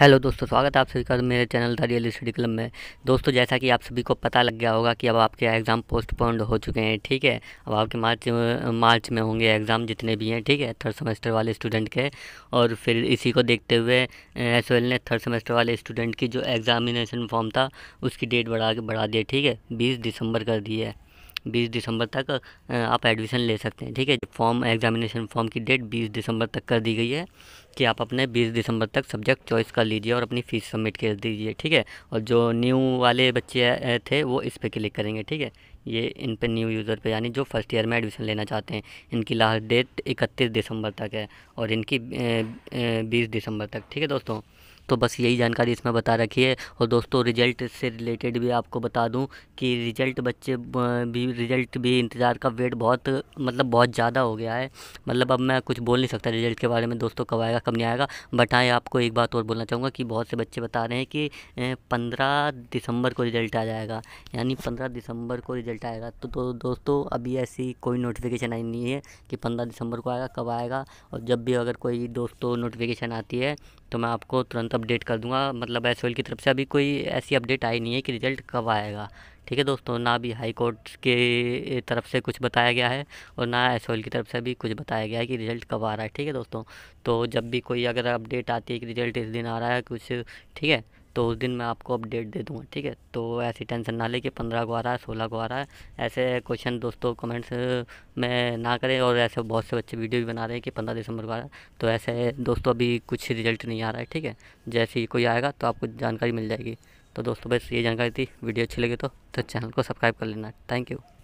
hello दोस्तों स्वागत है आप सभी का मेरे channel The Real Study Club में दोस्तों जैसा कि आप सभी को पता लग गया होगा कि अब आपके एग्ज़ाम पोस्टपोन्ड हो चुके हैं ठीक है अब आपके मार्च मार्च में होंगे एग्ज़ाम जितने भी हैं ठीक है थर्ड सेमेस्टर वाले स्टूडेंट के और फिर इसी को देखते हुए एस ने थर्ड सेमेस्टर वाले स्टूडेंट की जो एग्ज़ामिनेशन फॉर्म था उसकी डेट बढ़ा बढ़ा दी ठीक है बीस दिसंबर कर दी है बीस दिसंबर तक आप एडमिशन ले सकते हैं ठीक है फॉर्म एग्जामिनेशन फॉर्म की डेट बीस दिसंबर तक कर दी गई है कि आप अपने बीस दिसंबर तक सब्जेक्ट चॉइस कर लीजिए और अपनी फ़ीस सबमिट कर दीजिए ठीक है और जो न्यू वाले बच्चे थे वो इस पर क्लिक करेंगे ठीक है ये इन पर न्यू यूज़र पे यानी जो फर्स्ट ईयर में एडमिशन लेना चाहते हैं इनकी लास्ट डेट इकतीस दिसंबर तक है और इनकी बीस दिसंबर तक ठीक है दोस्तों तो बस यही जानकारी इसमें बता रखी है और दोस्तों रिजल्ट से रिलेटेड भी आपको बता दूं कि रिजल्ट बच्चे भी रिजल्ट भी इंतज़ार का वेट बहुत मतलब बहुत ज़्यादा हो गया है मतलब अब मैं कुछ बोल नहीं सकता रिजल्ट के बारे में दोस्तों कब आएगा कब नहीं आएगा बट हाँ आपको एक बात और बोलना चाहूँगा कि बहुत से बच्चे बता रहे हैं कि पंद्रह दिसंबर को रिजल्ट आ जाएगा यानी पंद्रह दिसंबर को रिजल्ट आएगा तो, तो दोस्तों अभी ऐसी कोई नोटिफिकेशन आई नहीं है कि पंद्रह दिसंबर को आएगा कब आएगा और जब भी अगर कोई दोस्तों नोटिफिकेशन आती है तो मैं आपको तुरंत अपडेट कर दूंगा मतलब एस की तरफ से अभी कोई ऐसी अपडेट आई नहीं है कि रिज़ल्ट कब आएगा ठीक है दोस्तों ना अभी हाई कोर्ट के तरफ से कुछ बताया गया है और ना एस की तरफ से भी कुछ बताया गया है कि रिज़ल्ट कब आ रहा है ठीक है दोस्तों तो जब भी कोई अगर अपडेट आती है कि रिज़ल्ट इस दिन आ रहा है कुछ ठीक है तो उस दिन मैं आपको अपडेट दे दूँगा ठीक है तो ऐसी टेंशन ना ले कि पंद्रह को आ रहा है सोलह को आ रहा है ऐसे क्वेश्चन दोस्तों कमेंट्स में ना करें और ऐसे बहुत से बच्चे वीडियो भी बना रहे हैं कि पंद्रह दिसंबर को आ रहा है तो ऐसे दोस्तों अभी कुछ रिजल्ट नहीं आ रहा है ठीक है जैसे ही कोई आएगा तो आपको जानकारी मिल जाएगी तो दोस्तों बस ये जानकारी थी वीडियो अच्छी लगी तो, तो चैनल को सब्सक्राइब कर लेना थैंक यू